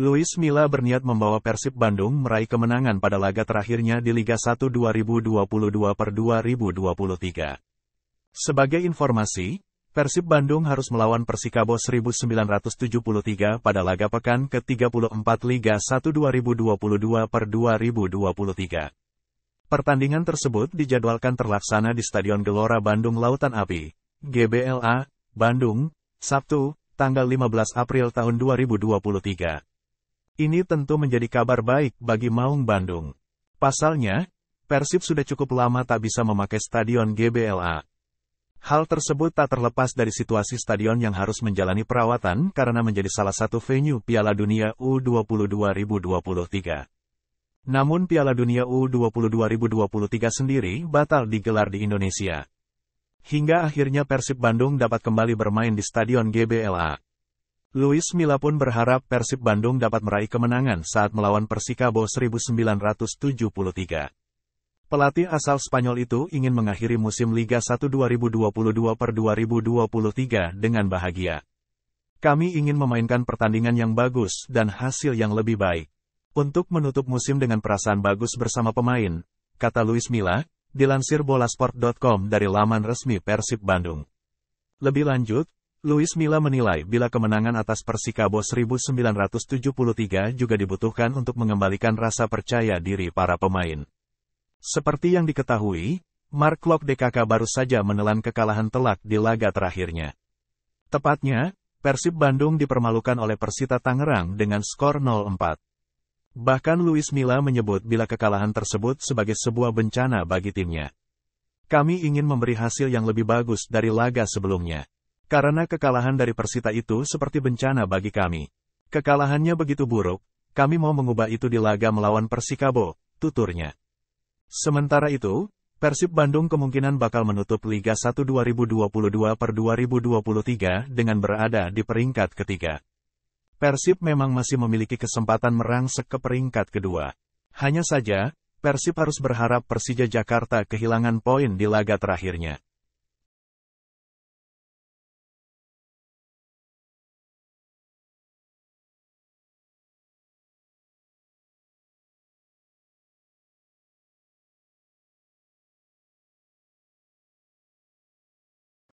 Luis Milla berniat membawa Persib Bandung meraih kemenangan pada laga terakhirnya di Liga 1 2022 per 2023. Sebagai informasi, Persib Bandung harus melawan Persikabo 1973 pada laga pekan ke-34 Liga 1 2022 per 2023. Pertandingan tersebut dijadwalkan terlaksana di Stadion Gelora Bandung Lautan Api, GBLA, Bandung, Sabtu, tanggal 15 April tahun 2023. Ini tentu menjadi kabar baik bagi Maung Bandung. Pasalnya, Persib sudah cukup lama tak bisa memakai stadion GBLA. Hal tersebut tak terlepas dari situasi stadion yang harus menjalani perawatan karena menjadi salah satu venue Piala Dunia U20 2023. Namun Piala Dunia U20 2023 sendiri batal digelar di Indonesia. Hingga akhirnya Persib Bandung dapat kembali bermain di Stadion GBLA. Louis Mila pun berharap Persib Bandung dapat meraih kemenangan saat melawan Persikabo 1973. Pelatih asal Spanyol itu ingin mengakhiri musim Liga 1 2022 per 2023 dengan bahagia. Kami ingin memainkan pertandingan yang bagus dan hasil yang lebih baik. Untuk menutup musim dengan perasaan bagus bersama pemain, kata Luis Milla, dilansir bolasport.com dari laman resmi Persib Bandung. Lebih lanjut, Luis Milla menilai bila kemenangan atas Persikabo 1973 juga dibutuhkan untuk mengembalikan rasa percaya diri para pemain. Seperti yang diketahui, Mark Klok DKK baru saja menelan kekalahan telak di laga terakhirnya. Tepatnya, Persib Bandung dipermalukan oleh Persita Tangerang dengan skor 0-4. Bahkan Luis Milla menyebut bila kekalahan tersebut sebagai sebuah bencana bagi timnya. Kami ingin memberi hasil yang lebih bagus dari laga sebelumnya. Karena kekalahan dari Persita itu seperti bencana bagi kami. Kekalahannya begitu buruk, kami mau mengubah itu di laga melawan Persikabo, tuturnya. Sementara itu, Persib Bandung kemungkinan bakal menutup Liga 1 2022 per 2023 dengan berada di peringkat ketiga. Persib memang masih memiliki kesempatan merangsek ke peringkat kedua. Hanya saja, Persib harus berharap Persija Jakarta kehilangan poin di laga terakhirnya.